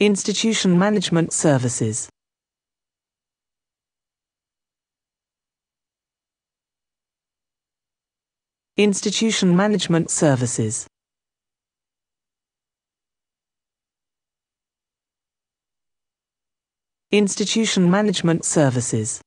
Institution Management Services Institution Management Services Institution Management Services